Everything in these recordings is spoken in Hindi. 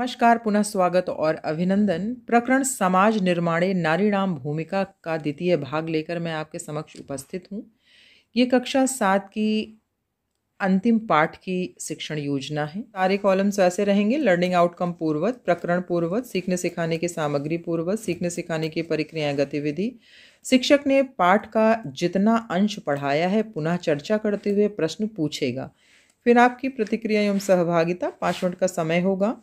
नमस्कार पुनः स्वागत और अभिनंदन प्रकरण समाज निर्माणे नारीणाम भूमिका का द्वितीय भाग लेकर मैं आपके समक्ष उपस्थित हूँ ये कक्षा सात की अंतिम पाठ की शिक्षण योजना है सारे कॉलम्स ऐसे रहेंगे लर्निंग आउटकम पूर्वत प्रकरण पूर्वत सीखने सिखाने की सामग्री पूर्वत सीखने सिखाने की प्रक्रियाएं गतिविधि शिक्षक ने पाठ का जितना अंश पढ़ाया है पुनः चर्चा करते हुए प्रश्न पूछेगा फिर आपकी प्रतिक्रिया एवं सहभागिता पाँच मिनट का समय होगा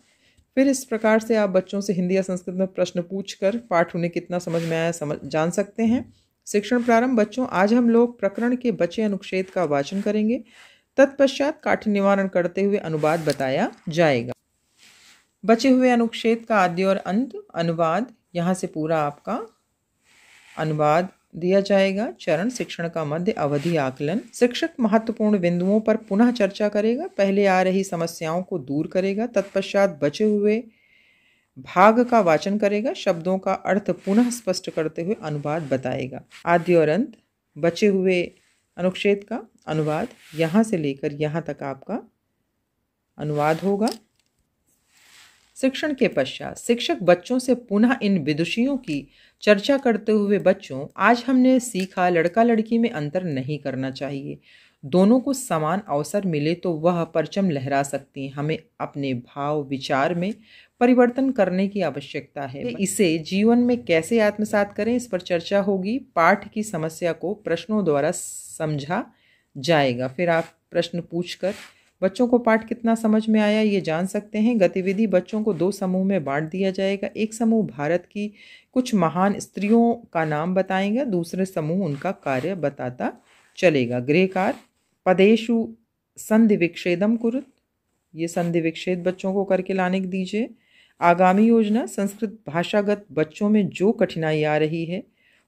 फिर इस प्रकार से आप बच्चों से हिंदी या संस्कृत में प्रश्न पूछकर पाठ उन्हें कितना समझ में आया समझ जान सकते हैं शिक्षण प्रारंभ बच्चों आज हम लोग प्रकरण के बचे अनुच्छेद का वाचन करेंगे तत्पश्चात काठिन निवारण करते हुए अनुवाद बताया जाएगा बचे हुए अनुच्छेद का आदि और अंत अनुवाद यहाँ से पूरा आपका अनुवाद दिया जाएगा चरण शिक्षण का मध्य अवधि आकलन शिक्षक महत्वपूर्ण बिंदुओं पर पुनः चर्चा करेगा पहले आ रही समस्याओं को दूर करेगा तत्पश्चात बचे हुए भाग का वाचन करेगा शब्दों का अर्थ पुनः स्पष्ट करते हुए अनुवाद बताएगा आद्य और अंत बचे हुए अनुच्छेद का अनुवाद यहाँ से लेकर यहाँ तक आपका अनुवाद होगा शिक्षण के पश्चात शिक्षक बच्चों से पुनः इन विदुषियों की चर्चा करते हुए बच्चों आज हमने सीखा लड़का लड़की में अंतर नहीं करना चाहिए दोनों को समान अवसर मिले तो वह परचम लहरा सकती हैं हमें अपने भाव विचार में परिवर्तन करने की आवश्यकता है इसे जीवन में कैसे आत्मसात करें इस पर चर्चा होगी पाठ की समस्या को प्रश्नों द्वारा समझा जाएगा फिर आप प्रश्न पूछकर बच्चों को पाठ कितना समझ में आया ये जान सकते हैं गतिविधि बच्चों को दो समूह में बांट दिया जाएगा एक समूह भारत की कुछ महान स्त्रियों का नाम बताएंगे दूसरे समूह उनका कार्य बताता चलेगा गृहकार पदेशु संधि विक्षेदम कुरुत ये संधि विक्षेद बच्चों को करके लाने दीजिए आगामी योजना संस्कृत भाषागत बच्चों में जो कठिनाई आ रही है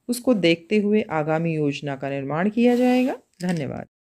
उसको देखते हुए आगामी योजना का निर्माण किया जाएगा धन्यवाद